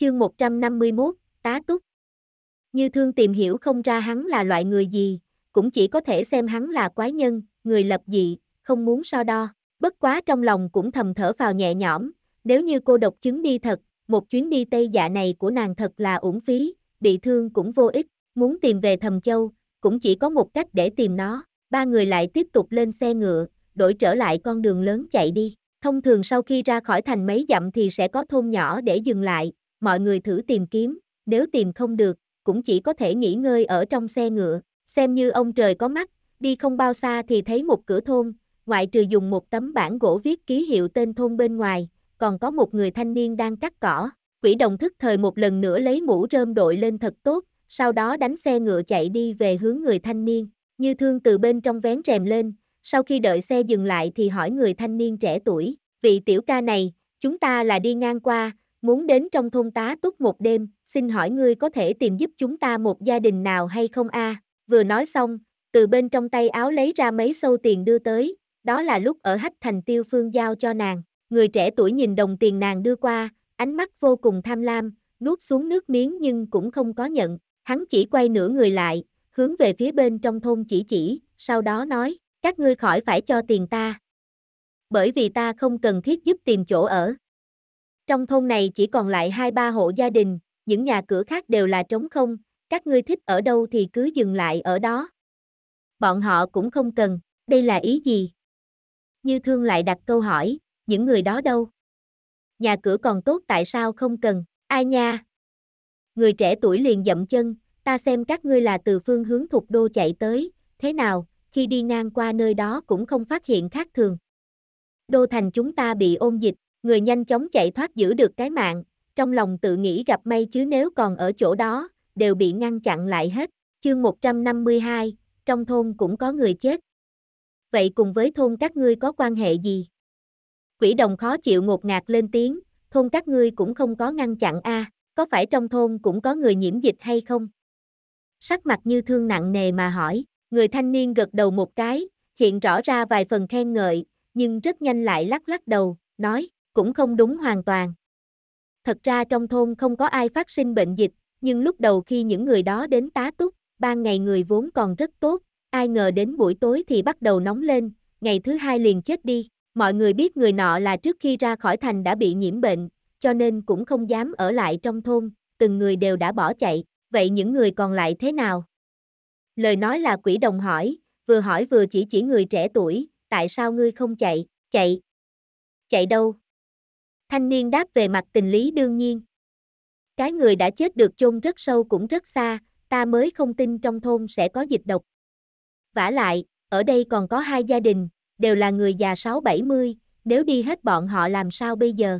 Chương 151, tá túc. Như thương tìm hiểu không ra hắn là loại người gì, cũng chỉ có thể xem hắn là quái nhân, người lập dị, không muốn so đo. Bất quá trong lòng cũng thầm thở vào nhẹ nhõm, nếu như cô độc chứng đi thật, một chuyến đi Tây Dạ này của nàng thật là uổng phí, bị thương cũng vô ích, muốn tìm về Thầm Châu, cũng chỉ có một cách để tìm nó. Ba người lại tiếp tục lên xe ngựa, đổi trở lại con đường lớn chạy đi. Thông thường sau khi ra khỏi thành mấy dặm thì sẽ có thôn nhỏ để dừng lại, mọi người thử tìm kiếm, nếu tìm không được, cũng chỉ có thể nghỉ ngơi ở trong xe ngựa, xem như ông trời có mắt, đi không bao xa thì thấy một cửa thôn, ngoại trừ dùng một tấm bảng gỗ viết ký hiệu tên thôn bên ngoài, còn có một người thanh niên đang cắt cỏ, quỷ đồng thức thời một lần nữa lấy mũ rơm đội lên thật tốt, sau đó đánh xe ngựa chạy đi về hướng người thanh niên, như thương từ bên trong vén rèm lên, sau khi đợi xe dừng lại thì hỏi người thanh niên trẻ tuổi, vị tiểu ca này, chúng ta là đi ngang qua, muốn đến trong thôn tá túc một đêm, xin hỏi ngươi có thể tìm giúp chúng ta một gia đình nào hay không a? À? Vừa nói xong, từ bên trong tay áo lấy ra mấy xâu tiền đưa tới, đó là lúc ở hách thành tiêu phương giao cho nàng. Người trẻ tuổi nhìn đồng tiền nàng đưa qua, ánh mắt vô cùng tham lam, nuốt xuống nước miếng nhưng cũng không có nhận. Hắn chỉ quay nửa người lại, hướng về phía bên trong thôn chỉ chỉ, sau đó nói, các ngươi khỏi phải cho tiền ta. Bởi vì ta không cần thiết giúp tìm chỗ ở. Trong thôn này chỉ còn lại hai ba hộ gia đình, những nhà cửa khác đều là trống không, các ngươi thích ở đâu thì cứ dừng lại ở đó. Bọn họ cũng không cần, đây là ý gì? Như thương lại đặt câu hỏi, những người đó đâu? Nhà cửa còn tốt tại sao không cần, ai nha? Người trẻ tuổi liền dậm chân, ta xem các ngươi là từ phương hướng thuộc đô chạy tới, thế nào, khi đi ngang qua nơi đó cũng không phát hiện khác thường. Đô thành chúng ta bị ôn dịch, Người nhanh chóng chạy thoát giữ được cái mạng, trong lòng tự nghĩ gặp may chứ nếu còn ở chỗ đó, đều bị ngăn chặn lại hết. Chương 152, trong thôn cũng có người chết. Vậy cùng với thôn các ngươi có quan hệ gì? Quỷ đồng khó chịu ngột ngạt lên tiếng, thôn các ngươi cũng không có ngăn chặn a, à, có phải trong thôn cũng có người nhiễm dịch hay không? Sắc mặt như thương nặng nề mà hỏi, người thanh niên gật đầu một cái, hiện rõ ra vài phần khen ngợi, nhưng rất nhanh lại lắc lắc đầu, nói, cũng không đúng hoàn toàn. Thật ra trong thôn không có ai phát sinh bệnh dịch, nhưng lúc đầu khi những người đó đến tá túc, ban ngày người vốn còn rất tốt, ai ngờ đến buổi tối thì bắt đầu nóng lên, ngày thứ hai liền chết đi. Mọi người biết người nọ là trước khi ra khỏi thành đã bị nhiễm bệnh, cho nên cũng không dám ở lại trong thôn, từng người đều đã bỏ chạy, vậy những người còn lại thế nào? Lời nói là quỷ đồng hỏi, vừa hỏi vừa chỉ chỉ người trẻ tuổi, tại sao ngươi không chạy, chạy, chạy đâu? Thanh niên đáp về mặt tình lý đương nhiên. Cái người đã chết được chôn rất sâu cũng rất xa, ta mới không tin trong thôn sẽ có dịch độc. Vả lại, ở đây còn có hai gia đình, đều là người già 6-70, nếu đi hết bọn họ làm sao bây giờ?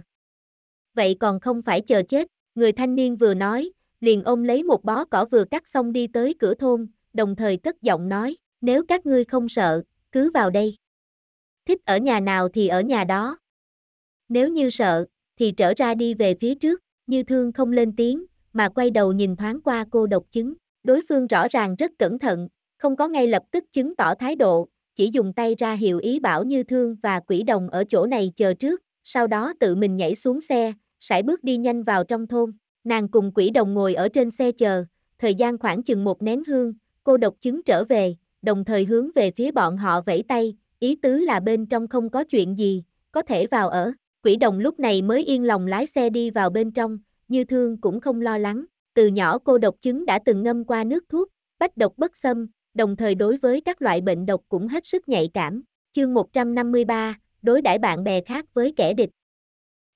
Vậy còn không phải chờ chết, người thanh niên vừa nói, liền ôm lấy một bó cỏ vừa cắt xong đi tới cửa thôn, đồng thời cất giọng nói, nếu các ngươi không sợ, cứ vào đây. Thích ở nhà nào thì ở nhà đó. Nếu như sợ, thì trở ra đi về phía trước, như thương không lên tiếng, mà quay đầu nhìn thoáng qua cô độc chứng. Đối phương rõ ràng rất cẩn thận, không có ngay lập tức chứng tỏ thái độ, chỉ dùng tay ra hiệu ý bảo như thương và quỷ đồng ở chỗ này chờ trước, sau đó tự mình nhảy xuống xe, sải bước đi nhanh vào trong thôn. Nàng cùng quỷ đồng ngồi ở trên xe chờ, thời gian khoảng chừng một nén hương, cô độc chứng trở về, đồng thời hướng về phía bọn họ vẫy tay, ý tứ là bên trong không có chuyện gì, có thể vào ở. Quỷ đồng lúc này mới yên lòng lái xe đi vào bên trong, như thương cũng không lo lắng, từ nhỏ cô độc chứng đã từng ngâm qua nước thuốc, bách độc bất xâm, đồng thời đối với các loại bệnh độc cũng hết sức nhạy cảm. Chương 153, đối đãi bạn bè khác với kẻ địch.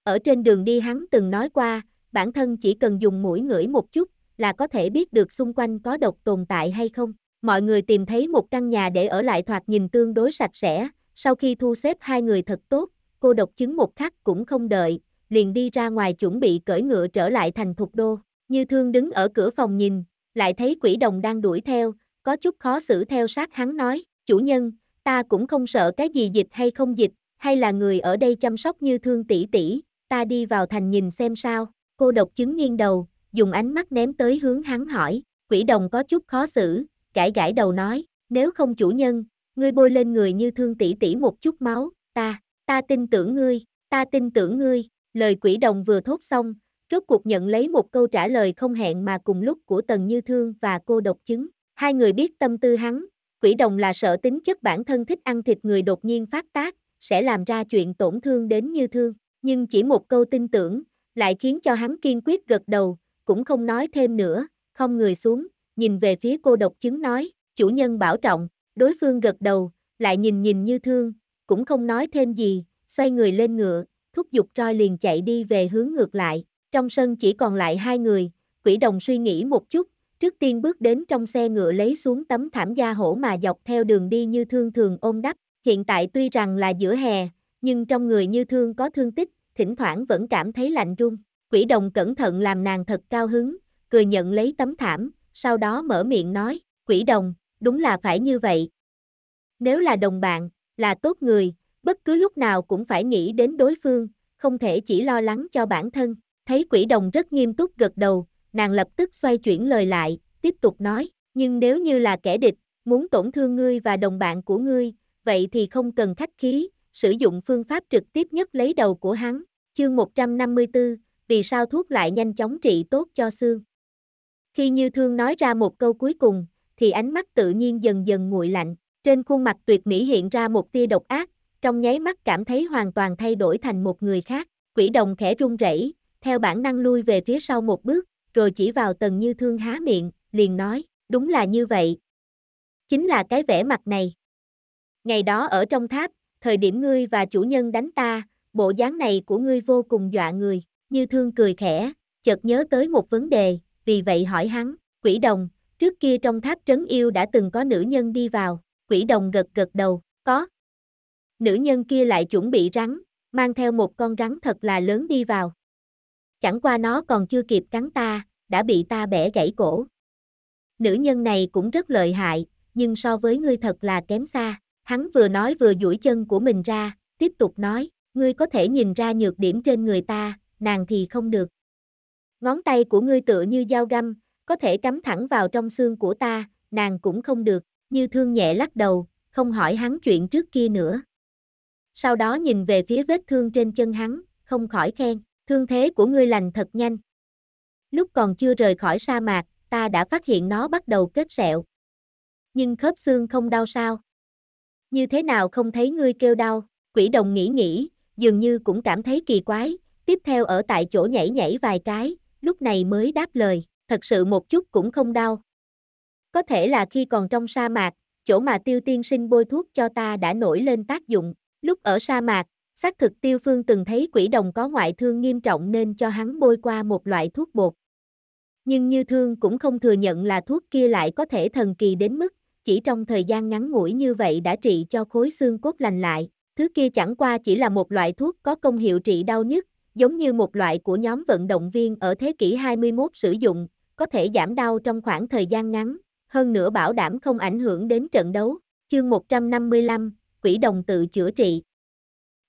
Ở trên đường đi hắn từng nói qua, bản thân chỉ cần dùng mũi ngửi một chút là có thể biết được xung quanh có độc tồn tại hay không. Mọi người tìm thấy một căn nhà để ở lại thoạt nhìn tương đối sạch sẽ, sau khi thu xếp hai người thật tốt, cô độc chứng một khắc cũng không đợi, liền đi ra ngoài chuẩn bị cởi ngựa trở lại thành thục đô. Như thương đứng ở cửa phòng nhìn, lại thấy quỷ đồng đang đuổi theo, có chút khó xử theo sát hắn nói, chủ nhân, ta cũng không sợ cái gì dịch hay không dịch, hay là người ở đây chăm sóc như thương tỷ tỷ, ta đi vào thành nhìn xem sao, cô độc chứng nghiêng đầu, dùng ánh mắt ném tới hướng hắn hỏi, quỷ đồng có chút khó xử, gãi gãi đầu nói, nếu không chủ nhân, ngươi bôi lên người như thương tỷ tỷ một chút máu, ta, ta tin tưởng ngươi, ta tin tưởng ngươi, lời quỷ đồng vừa thốt xong, rốt cuộc nhận lấy một câu trả lời không hẹn mà cùng lúc của Tần Như Thương và cô độc chứng. Hai người biết tâm tư hắn, quỷ đồng là sợ tính chất bản thân thích ăn thịt người đột nhiên phát tác, sẽ làm ra chuyện tổn thương đến Như Thương, nhưng chỉ một câu tin tưởng, lại khiến cho hắn kiên quyết gật đầu, cũng không nói thêm nữa, không người xuống, nhìn về phía cô độc chứng nói, chủ nhân bảo trọng, đối phương gật đầu, lại nhìn nhìn Như Thương, cũng không nói thêm gì, xoay người lên ngựa, thúc giục roi liền chạy đi về hướng ngược lại. Trong sân chỉ còn lại hai người, quỷ đồng suy nghĩ một chút, trước tiên bước đến trong xe ngựa lấy xuống tấm thảm da hổ mà dọc theo đường đi như thương thường ôm đắp. Hiện tại tuy rằng là giữa hè, nhưng trong người như thương có thương tích, thỉnh thoảng vẫn cảm thấy lạnh run. Quỷ đồng cẩn thận làm nàng thật cao hứng, cười nhận lấy tấm thảm, sau đó mở miệng nói, quỷ đồng, đúng là phải như vậy. Nếu là đồng bạn, là tốt người, bất cứ lúc nào cũng phải nghĩ đến đối phương, không thể chỉ lo lắng cho bản thân. Thấy quỷ đồng rất nghiêm túc gật đầu, nàng lập tức xoay chuyển lời lại, tiếp tục nói, nhưng nếu như là kẻ địch, muốn tổn thương ngươi và đồng bạn của ngươi, vậy thì không cần khách khí, sử dụng phương pháp trực tiếp nhất lấy đầu của hắn. Chương 154, vì sao thuốc lại nhanh chóng trị tốt cho xương. Khi Như Thương nói ra một câu cuối cùng, thì ánh mắt tự nhiên dần dần nguội lạnh. Trên khuôn mặt tuyệt mỹ hiện ra một tia độc ác, trong nháy mắt cảm thấy hoàn toàn thay đổi thành một người khác, quỷ đồng khẽ run rẩy, theo bản năng lui về phía sau một bước, rồi chỉ vào tần như thương há miệng, liền nói, đúng là như vậy. Chính là cái vẻ mặt này. Ngày đó ở trong tháp, thời điểm ngươi và chủ nhân đánh ta, bộ dáng này của ngươi vô cùng dọa người, như thương cười khẽ, chợt nhớ tới một vấn đề, vì vậy hỏi hắn, quỷ đồng, trước kia trong tháp trấn yêu đã từng có nữ nhân đi vào, quỷ Đồng gật gật đầu, có. Nữ nhân kia lại chuẩn bị rắn, mang theo một con rắn thật là lớn đi vào. Chẳng qua nó còn chưa kịp cắn ta, đã bị ta bẻ gãy cổ. Nữ nhân này cũng rất lợi hại, nhưng so với ngươi thật là kém xa. Hắn vừa nói vừa duỗi chân của mình ra, tiếp tục nói, ngươi có thể nhìn ra nhược điểm trên người ta, nàng thì không được. Ngón tay của ngươi tựa như dao găm, có thể cắm thẳng vào trong xương của ta, nàng cũng không được. Như thương nhẹ lắc đầu, không hỏi hắn chuyện trước kia nữa. Sau đó nhìn về phía vết thương trên chân hắn, không khỏi khen, thương thế của ngươi lành thật nhanh. Lúc còn chưa rời khỏi sa mạc, ta đã phát hiện nó bắt đầu kết sẹo. Nhưng khớp xương không đau sao? Như thế nào không thấy ngươi kêu đau? Quỷ đồng nghĩ nghĩ, dường như cũng cảm thấy kỳ quái, tiếp theo ở tại chỗ nhảy nhảy vài cái, lúc này mới đáp lời, thật sự một chút cũng không đau. Có thể là khi còn trong sa mạc, chỗ mà tiêu tiên sinh bôi thuốc cho ta đã nổi lên tác dụng. Lúc ở sa mạc, xác thực tiêu phương từng thấy quỷ đồng có ngoại thương nghiêm trọng nên cho hắn bôi qua một loại thuốc bột. Nhưng như thương cũng không thừa nhận là thuốc kia lại có thể thần kỳ đến mức, chỉ trong thời gian ngắn ngủi như vậy đã trị cho khối xương cốt lành lại. Thứ kia chẳng qua chỉ là một loại thuốc có công hiệu trị đau nhức, giống như một loại của nhóm vận động viên ở thế kỷ 21 sử dụng, có thể giảm đau trong khoảng thời gian ngắn, hơn nữa bảo đảm không ảnh hưởng đến trận đấu. Chương 155, quỷ đồng tự chữa trị.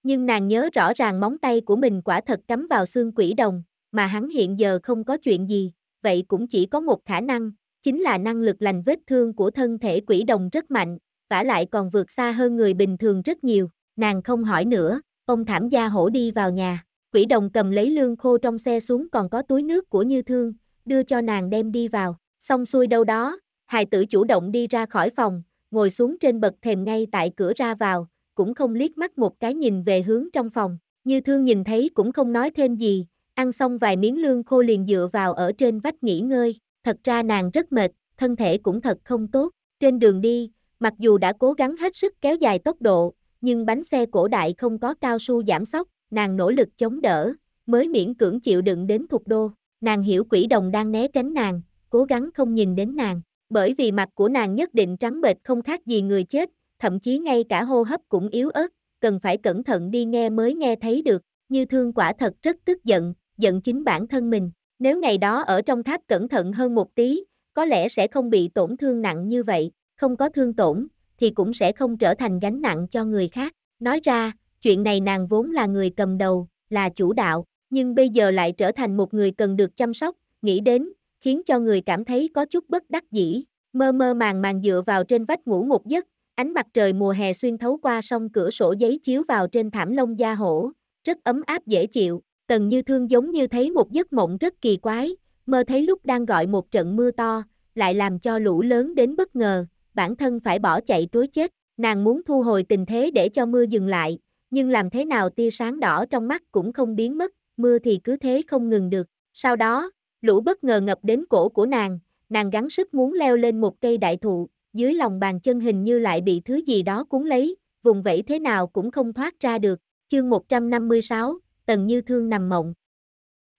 Nhưng nàng nhớ rõ ràng móng tay của mình quả thật cắm vào xương quỷ đồng, mà hắn hiện giờ không có chuyện gì, vậy cũng chỉ có một khả năng, chính là năng lực lành vết thương của thân thể quỷ đồng rất mạnh, vả lại còn vượt xa hơn người bình thường rất nhiều. Nàng không hỏi nữa, ông thảm gia hổ đi vào nhà, quỷ đồng cầm lấy lương khô trong xe xuống còn có túi nước của Như Thương, đưa cho nàng đem đi vào, xong xuôi đâu đó, hài tử chủ động đi ra khỏi phòng, ngồi xuống trên bậc thềm ngay tại cửa ra vào, cũng không liếc mắt một cái nhìn về hướng trong phòng. Như thương nhìn thấy cũng không nói thêm gì, ăn xong vài miếng lương khô liền dựa vào ở trên vách nghỉ ngơi. Thật ra nàng rất mệt, thân thể cũng thật không tốt. Trên đường đi, mặc dù đã cố gắng hết sức kéo dài tốc độ, nhưng bánh xe cổ đại không có cao su giảm sóc, nàng nỗ lực chống đỡ, mới miễn cưỡng chịu đựng đến thục đô. Nàng hiểu quỷ đồng đang né tránh nàng, cố gắng không nhìn đến nàng bởi vì mặt của nàng nhất định trắng bệch không khác gì người chết, thậm chí ngay cả hô hấp cũng yếu ớt, cần phải cẩn thận đi nghe mới nghe thấy được, như thương quả thật rất tức giận, giận chính bản thân mình, nếu ngày đó ở trong tháp cẩn thận hơn một tí, có lẽ sẽ không bị tổn thương nặng như vậy, không có thương tổn, thì cũng sẽ không trở thành gánh nặng cho người khác, nói ra, chuyện này nàng vốn là người cầm đầu, là chủ đạo, nhưng bây giờ lại trở thành một người cần được chăm sóc, nghĩ đến, khiến cho người cảm thấy có chút bất đắc dĩ, mơ mơ màng màng dựa vào trên vách ngủ một giấc, ánh mặt trời mùa hè xuyên thấu qua song cửa sổ giấy chiếu vào trên thảm lông da hổ, rất ấm áp dễ chịu, tần như thương giống như thấy một giấc mộng rất kỳ quái, mơ thấy lúc đang gọi một trận mưa to, lại làm cho lũ lớn đến bất ngờ, bản thân phải bỏ chạy trối chết, nàng muốn thu hồi tình thế để cho mưa dừng lại, nhưng làm thế nào tia sáng đỏ trong mắt cũng không biến mất, mưa thì cứ thế không ngừng được, sau đó, Lũ bất ngờ ngập đến cổ của nàng, nàng gắng sức muốn leo lên một cây đại thụ, dưới lòng bàn chân hình như lại bị thứ gì đó cuốn lấy, vùng vẫy thế nào cũng không thoát ra được. Chương 156, Tần Như Thương nằm mộng.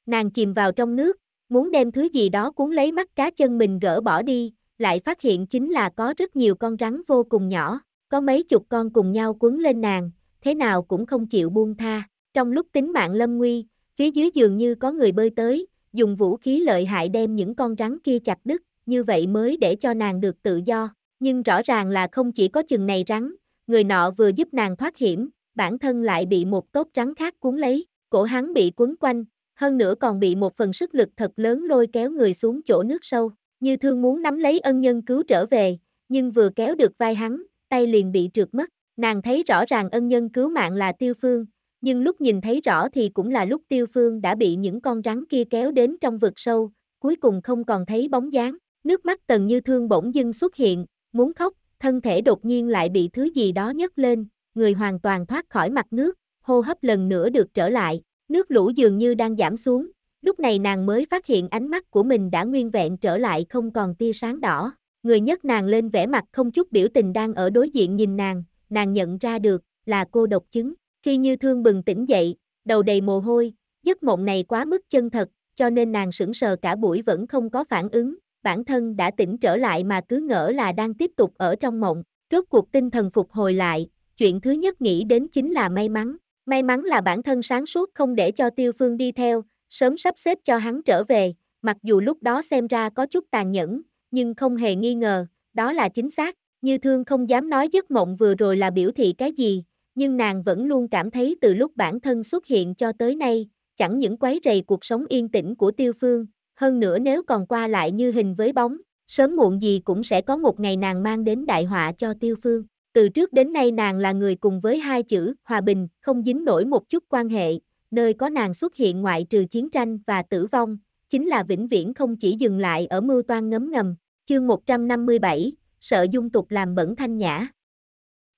Nàng chìm vào trong nước, muốn đem thứ gì đó cuốn lấy mắt cá chân mình gỡ bỏ đi, lại phát hiện chính là có rất nhiều con rắn vô cùng nhỏ, có mấy chục con cùng nhau cuốn lên nàng, thế nào cũng không chịu buông tha. Trong lúc tính mạng lâm nguy, phía dưới giường như có người bơi tới, dùng vũ khí lợi hại đem những con rắn kia chặt đứt, như vậy mới để cho nàng được tự do. Nhưng rõ ràng là không chỉ có chừng này rắn, người nọ vừa giúp nàng thoát hiểm, bản thân lại bị một tốt rắn khác cuốn lấy, cổ hắn bị cuốn quanh, hơn nữa còn bị một phần sức lực thật lớn lôi kéo người xuống chỗ nước sâu, như thương muốn nắm lấy ân nhân cứu trở về, nhưng vừa kéo được vai hắn, tay liền bị trượt mất, nàng thấy rõ ràng ân nhân cứu mạng là tiêu phương, nhưng lúc nhìn thấy rõ thì cũng là lúc tiêu phương đã bị những con rắn kia kéo đến trong vực sâu, cuối cùng không còn thấy bóng dáng, nước mắt tần như thương bỗng dưng xuất hiện, muốn khóc, thân thể đột nhiên lại bị thứ gì đó nhấc lên, người hoàn toàn thoát khỏi mặt nước, hô hấp lần nữa được trở lại, nước lũ dường như đang giảm xuống, lúc này nàng mới phát hiện ánh mắt của mình đã nguyên vẹn trở lại không còn tia sáng đỏ, người nhấc nàng lên vẻ mặt không chút biểu tình đang ở đối diện nhìn nàng, nàng nhận ra được, là cô độc chứng. Khi như thương bừng tỉnh dậy, đầu đầy mồ hôi, giấc mộng này quá mức chân thật, cho nên nàng sững sờ cả buổi vẫn không có phản ứng, bản thân đã tỉnh trở lại mà cứ ngỡ là đang tiếp tục ở trong mộng, rốt cuộc tinh thần phục hồi lại, chuyện thứ nhất nghĩ đến chính là may mắn, may mắn là bản thân sáng suốt không để cho tiêu phương đi theo, sớm sắp xếp cho hắn trở về, mặc dù lúc đó xem ra có chút tàn nhẫn, nhưng không hề nghi ngờ, đó là chính xác, như thương không dám nói giấc mộng vừa rồi là biểu thị cái gì, nhưng nàng vẫn luôn cảm thấy từ lúc bản thân xuất hiện cho tới nay, chẳng những quấy rầy cuộc sống yên tĩnh của tiêu phương, hơn nữa nếu còn qua lại như hình với bóng, sớm muộn gì cũng sẽ có một ngày nàng mang đến đại họa cho tiêu phương. Từ trước đến nay nàng là người cùng với hai chữ hòa bình, không dính nổi một chút quan hệ, nơi có nàng xuất hiện ngoại trừ chiến tranh và tử vong, chính là vĩnh viễn không chỉ dừng lại ở mưu toan ngấm ngầm, chương 157, sợ dung tục làm bẩn thanh nhã.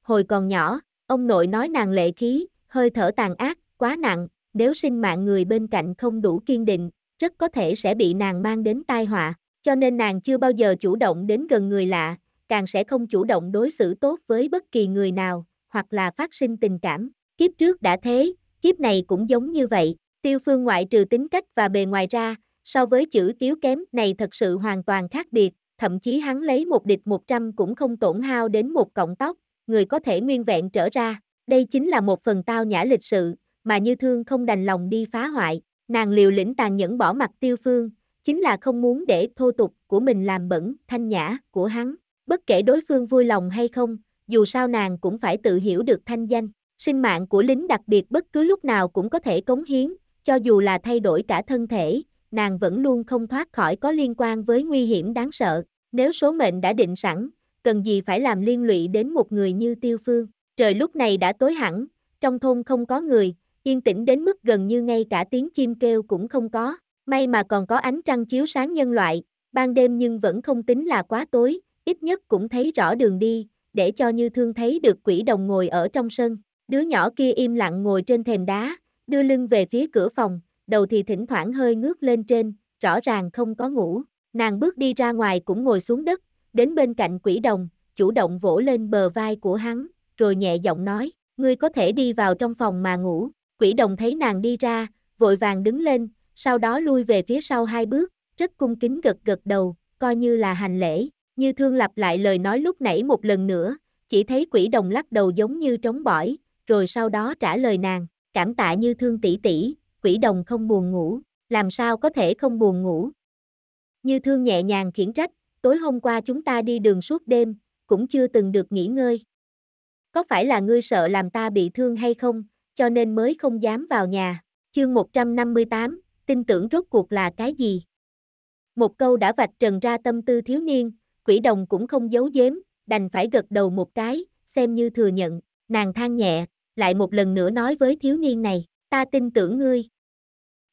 Hồi còn nhỏ, Ông nội nói nàng lệ khí, hơi thở tàn ác, quá nặng, nếu sinh mạng người bên cạnh không đủ kiên định, rất có thể sẽ bị nàng mang đến tai họa, cho nên nàng chưa bao giờ chủ động đến gần người lạ, càng sẽ không chủ động đối xử tốt với bất kỳ người nào, hoặc là phát sinh tình cảm. Kiếp trước đã thế, kiếp này cũng giống như vậy, tiêu phương ngoại trừ tính cách và bề ngoài ra, so với chữ yếu kém này thật sự hoàn toàn khác biệt, thậm chí hắn lấy một địch 100 cũng không tổn hao đến một cọng tóc, người có thể nguyên vẹn trở ra, đây chính là một phần tao nhã lịch sự, mà Như Thương không đành lòng đi phá hoại, nàng liều lĩnh tàn nhẫn bỏ mặt Tiêu Phương, chính là không muốn để thô tục của mình làm bẩn thanh nhã của hắn, bất kể đối phương vui lòng hay không, dù sao nàng cũng phải tự hiểu được thanh danh, sinh mạng của lính đặc biệt bất cứ lúc nào cũng có thể cống hiến, cho dù là thay đổi cả thân thể, nàng vẫn luôn không thoát khỏi có liên quan với nguy hiểm đáng sợ, nếu số mệnh đã định sẵn, cần gì phải làm liên lụy đến một người như Tiêu Phương. Trời lúc này đã tối hẳn, trong thôn không có người, yên tĩnh đến mức gần như ngay cả tiếng chim kêu cũng không có. May mà còn có ánh trăng chiếu sáng nhân loại, ban đêm nhưng vẫn không tính là quá tối, ít nhất cũng thấy rõ đường đi, để cho Như Thương thấy được quỷ đồng ngồi ở trong sân. Đứa nhỏ kia im lặng ngồi trên thềm đá, đưa lưng về phía cửa phòng, đầu thì thỉnh thoảng hơi ngước lên trên, rõ ràng không có ngủ. Nàng bước đi ra ngoài cũng ngồi xuống đất, đến bên cạnh quỷ đồng, chủ động vỗ lên bờ vai của hắn, rồi nhẹ giọng nói, ngươi có thể đi vào trong phòng mà ngủ. Quỷ đồng thấy nàng đi ra, vội vàng đứng lên, sau đó lui về phía sau hai bước, rất cung kính gật gật đầu, coi như là hành lễ. Như thương lặp lại lời nói lúc nãy một lần nữa, chỉ thấy quỷ đồng lắc đầu giống như trống bỏi, rồi sau đó trả lời nàng, cảm tạ như thương tỷ tỷ, quỷ đồng không buồn ngủ, làm sao có thể không buồn ngủ. Như thương nhẹ nhàng khiển trách, tối hôm qua chúng ta đi đường suốt đêm, cũng chưa từng được nghỉ ngơi. Có phải là ngươi sợ làm ta bị thương hay không, cho nên mới không dám vào nhà. Chương 158, tin tưởng rốt cuộc là cái gì? Một câu đã vạch trần ra tâm tư thiếu niên, quỷ đồng cũng không giấu giếm, đành phải gật đầu một cái, xem như thừa nhận, nàng than nhẹ, lại một lần nữa nói với thiếu niên này, ta tin tưởng ngươi.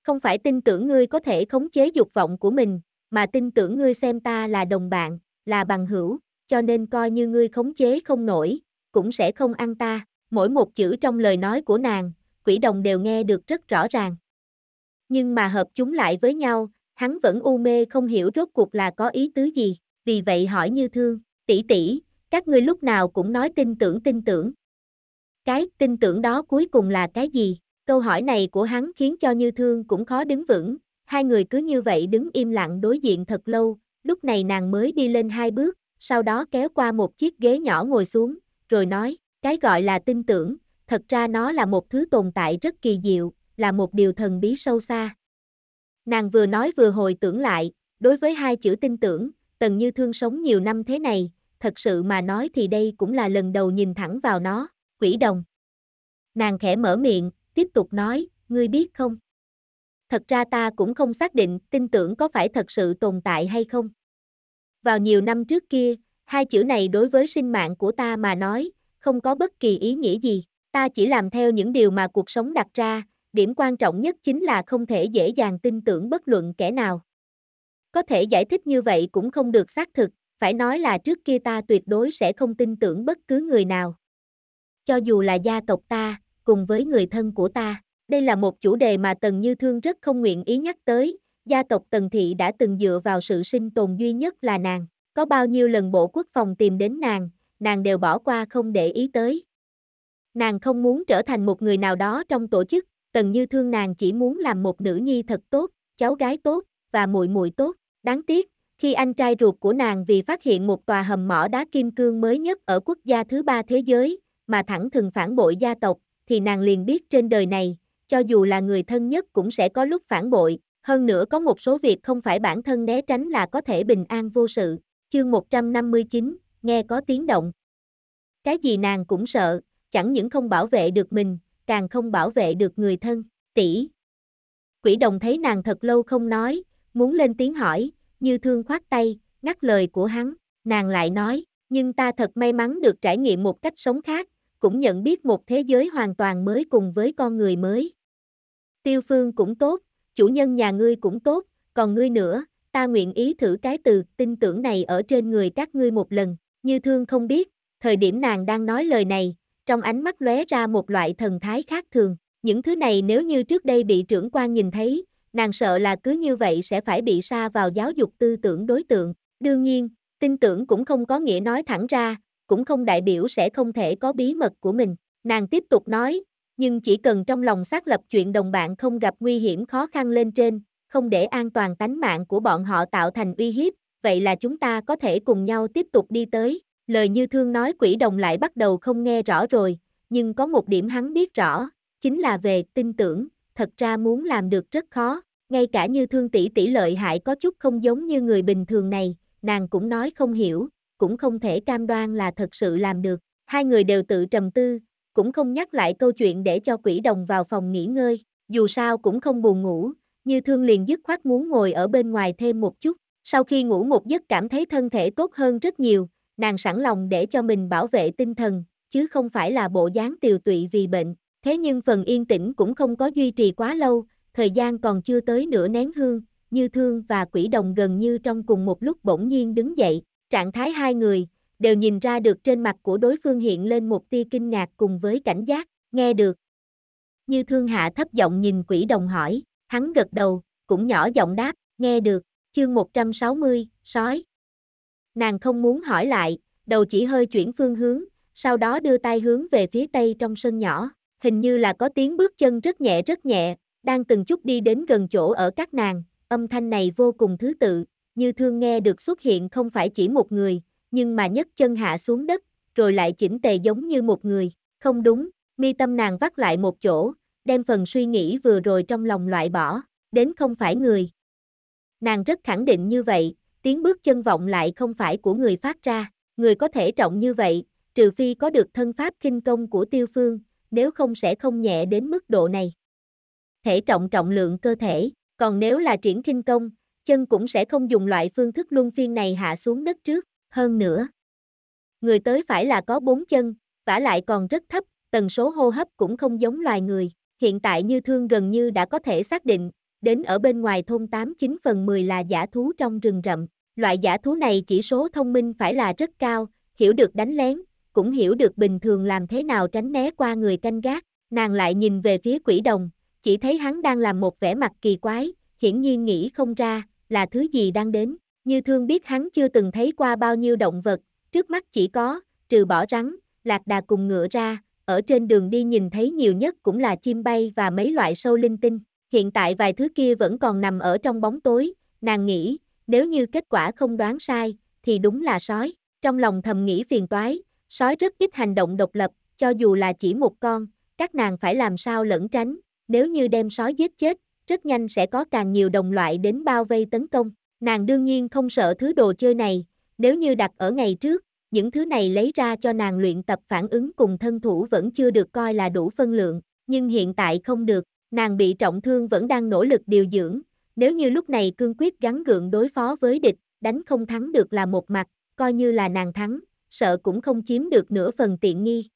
Không phải tin tưởng ngươi có thể khống chế dục vọng của mình, mà tin tưởng ngươi xem ta là đồng bạn, là bằng hữu, cho nên coi như ngươi khống chế không nổi, cũng sẽ không ăn ta. Mỗi một chữ trong lời nói của nàng, quỷ đồng đều nghe được rất rõ ràng. Nhưng mà hợp chúng lại với nhau, hắn vẫn u mê không hiểu rốt cuộc là có ý tứ gì, vì vậy hỏi như thương, tỷ tỷ, các ngươi lúc nào cũng nói tin tưởng tin tưởng. Cái tin tưởng đó cuối cùng là cái gì? Câu hỏi này của hắn khiến cho Như Thương cũng khó đứng vững, Hai người cứ như vậy đứng im lặng đối diện thật lâu, lúc này nàng mới đi lên hai bước, sau đó kéo qua một chiếc ghế nhỏ ngồi xuống, rồi nói, cái gọi là tin tưởng, thật ra nó là một thứ tồn tại rất kỳ diệu, là một điều thần bí sâu xa. Nàng vừa nói vừa hồi tưởng lại, đối với hai chữ tin tưởng, Tần Như Thương sống nhiều năm thế này, thật sự mà nói thì đây cũng là lần đầu nhìn thẳng vào nó, quỷ đồng. Nàng khẽ mở miệng, tiếp tục nói, ngươi biết không? thật ra ta cũng không xác định tin tưởng có phải thật sự tồn tại hay không. Vào nhiều năm trước kia, hai chữ này đối với sinh mạng của ta mà nói, không có bất kỳ ý nghĩa gì. Ta chỉ làm theo những điều mà cuộc sống đặt ra, điểm quan trọng nhất chính là không thể dễ dàng tin tưởng bất luận kẻ nào. Có thể giải thích như vậy cũng không được xác thực, phải nói là trước kia ta tuyệt đối sẽ không tin tưởng bất cứ người nào. Cho dù là gia tộc ta, cùng với người thân của ta. Đây là một chủ đề mà Tần Như Thương rất không nguyện ý nhắc tới, gia tộc Tần Thị đã từng dựa vào sự sinh tồn duy nhất là nàng. Có bao nhiêu lần bộ quốc phòng tìm đến nàng, nàng đều bỏ qua không để ý tới. Nàng không muốn trở thành một người nào đó trong tổ chức, Tần Như Thương nàng chỉ muốn làm một nữ nhi thật tốt, cháu gái tốt và muội muội tốt. Đáng tiếc, khi anh trai ruột của nàng vì phát hiện một tòa hầm mỏ đá kim cương mới nhất ở quốc gia thứ ba thế giới, mà thẳng thừng phản bội gia tộc, thì nàng liền biết trên đời này, cho dù là người thân nhất cũng sẽ có lúc phản bội, hơn nữa có một số việc không phải bản thân né tránh là có thể bình an vô sự. Chương 159, nghe có tiếng động. Cái gì nàng cũng sợ, chẳng những không bảo vệ được mình, càng không bảo vệ được người thân, tỷ. Quỷ đồng thấy nàng thật lâu không nói, muốn lên tiếng hỏi, như thương khoát tay, ngắt lời của hắn, nàng lại nói, nhưng ta thật may mắn được trải nghiệm một cách sống khác, cũng nhận biết một thế giới hoàn toàn mới cùng với con người mới. Tiêu phương cũng tốt, chủ nhân nhà ngươi cũng tốt, còn ngươi nữa, ta nguyện ý thử cái từ tin tưởng này ở trên người các ngươi một lần, như thương không biết, thời điểm nàng đang nói lời này, trong ánh mắt lóe ra một loại thần thái khác thường, những thứ này nếu như trước đây bị trưởng quan nhìn thấy, nàng sợ là cứ như vậy sẽ phải bị sa vào giáo dục tư tưởng đối tượng, đương nhiên, tin tưởng cũng không có nghĩa nói thẳng ra, cũng không đại biểu sẽ không thể có bí mật của mình, nàng tiếp tục nói, nhưng chỉ cần trong lòng xác lập chuyện đồng bạn không gặp nguy hiểm khó khăn lên trên, không để an toàn tánh mạng của bọn họ tạo thành uy hiếp, vậy là chúng ta có thể cùng nhau tiếp tục đi tới. Lời như thương nói quỷ đồng lại bắt đầu không nghe rõ rồi, nhưng có một điểm hắn biết rõ, chính là về tin tưởng, thật ra muốn làm được rất khó, ngay cả như thương tỷ tỷ lợi hại có chút không giống như người bình thường này, nàng cũng nói không hiểu, cũng không thể cam đoan là thật sự làm được. Hai người đều tự trầm tư, cũng không nhắc lại câu chuyện để cho quỷ đồng vào phòng nghỉ ngơi, dù sao cũng không buồn ngủ, như thương liền dứt khoát muốn ngồi ở bên ngoài thêm một chút, sau khi ngủ một giấc cảm thấy thân thể tốt hơn rất nhiều, nàng sẵn lòng để cho mình bảo vệ tinh thần, chứ không phải là bộ dáng tiều tụy vì bệnh, thế nhưng phần yên tĩnh cũng không có duy trì quá lâu, thời gian còn chưa tới nửa nén hương, như thương và quỷ đồng gần như trong cùng một lúc bỗng nhiên đứng dậy, trạng thái hai người, đều nhìn ra được trên mặt của đối phương hiện lên một tia kinh ngạc cùng với cảnh giác, nghe được. Như thương hạ thấp giọng nhìn quỷ đồng hỏi, hắn gật đầu, cũng nhỏ giọng đáp, nghe được, chương 160, sói. Nàng không muốn hỏi lại, đầu chỉ hơi chuyển phương hướng, sau đó đưa tay hướng về phía tây trong sân nhỏ, hình như là có tiếng bước chân rất nhẹ rất nhẹ, đang từng chút đi đến gần chỗ ở các nàng, âm thanh này vô cùng thứ tự, như thương nghe được xuất hiện không phải chỉ một người, nhưng mà nhấc chân hạ xuống đất, rồi lại chỉnh tề giống như một người, không đúng, mi tâm nàng vắt lại một chỗ, đem phần suy nghĩ vừa rồi trong lòng loại bỏ, đến không phải người. Nàng rất khẳng định như vậy, tiếng bước chân vọng lại không phải của người phát ra, người có thể trọng như vậy, trừ phi có được thân pháp kinh công của tiêu phương, nếu không sẽ không nhẹ đến mức độ này. Thể trọng trọng lượng cơ thể, còn nếu là triển kinh công, chân cũng sẽ không dùng loại phương thức luân phiên này hạ xuống đất trước hơn nữa. Người tới phải là có bốn chân, vả lại còn rất thấp, tần số hô hấp cũng không giống loài người. Hiện tại như thương gần như đã có thể xác định, đến ở bên ngoài thôn 8 9 phần 10 là giả thú trong rừng rậm. Loại giả thú này chỉ số thông minh phải là rất cao, hiểu được đánh lén, cũng hiểu được bình thường làm thế nào tránh né qua người canh gác. Nàng lại nhìn về phía quỷ đồng, chỉ thấy hắn đang làm một vẻ mặt kỳ quái, hiển nhiên nghĩ không ra là thứ gì đang đến. Như thương biết hắn chưa từng thấy qua bao nhiêu động vật, trước mắt chỉ có, trừ bỏ rắn, lạc đà cùng ngựa ra, ở trên đường đi nhìn thấy nhiều nhất cũng là chim bay và mấy loại sâu linh tinh. Hiện tại vài thứ kia vẫn còn nằm ở trong bóng tối, nàng nghĩ, nếu như kết quả không đoán sai, thì đúng là sói. Trong lòng thầm nghĩ phiền toái, sói rất ít hành động độc lập, cho dù là chỉ một con, các nàng phải làm sao lẩn tránh, nếu như đem sói giết chết, rất nhanh sẽ có càng nhiều đồng loại đến bao vây tấn công. Nàng đương nhiên không sợ thứ đồ chơi này, nếu như đặt ở ngày trước, những thứ này lấy ra cho nàng luyện tập phản ứng cùng thân thủ vẫn chưa được coi là đủ phân lượng, nhưng hiện tại không được, nàng bị trọng thương vẫn đang nỗ lực điều dưỡng, nếu như lúc này cương quyết gắn gượng đối phó với địch, đánh không thắng được là một mặt, coi như là nàng thắng, sợ cũng không chiếm được nửa phần tiện nghi,